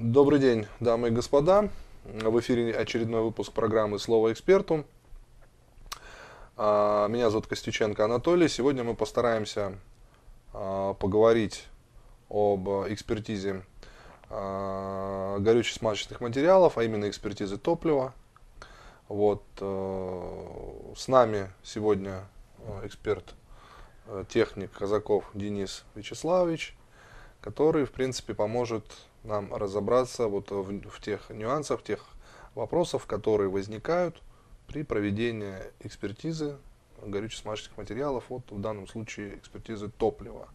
Добрый день, дамы и господа. В эфире очередной выпуск программы «Слово эксперту». А, меня зовут Костюченко Анатолий. Сегодня мы постараемся а, поговорить об экспертизе а, горючих смазочных материалов, а именно экспертизы топлива. Вот. Э, с нами сегодня э, эксперт, э, техник Казаков Денис Вячеславович – который, в принципе, поможет нам разобраться вот в, в тех нюансах, в тех вопросов, которые возникают при проведении экспертизы горюче-смазочных материалов, вот в данном случае экспертизы топлива.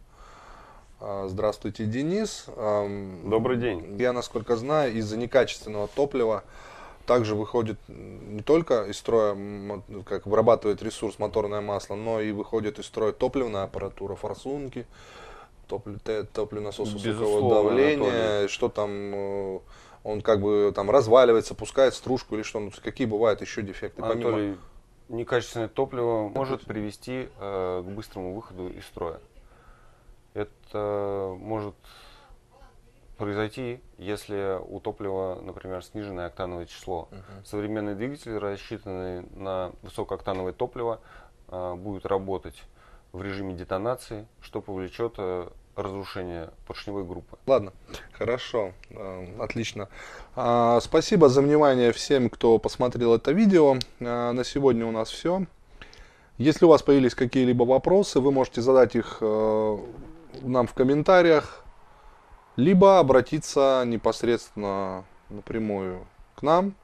А, здравствуйте, Денис. Добрый день. Я, насколько знаю, из-за некачественного топлива также выходит не только из строя, как вырабатывает ресурс моторное масло, но и выходит из строя топливная аппаратура, форсунки, топлю, топливонасос высокого давления, что там э, он как бы там разваливается, пускает стружку или что, ну, какие бывают еще дефекты Анатолий, помимо некачественное топливо может привести э, к быстрому выходу из строя. Это может произойти, если у топлива, например, сниженное октановое число. uh Современные двигатели, рассчитанные на высокооктановое топливо, э, будут работать в режиме детонации, что повлечет э, разрушение поршневой группы. Ладно, хорошо, э, отлично. А, спасибо за внимание всем, кто посмотрел это видео. А, на сегодня у нас все. Если у вас появились какие-либо вопросы, вы можете задать их э, нам в комментариях, либо обратиться непосредственно напрямую к нам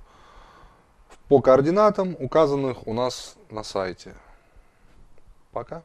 по координатам, указанных у нас на сайте. Пока.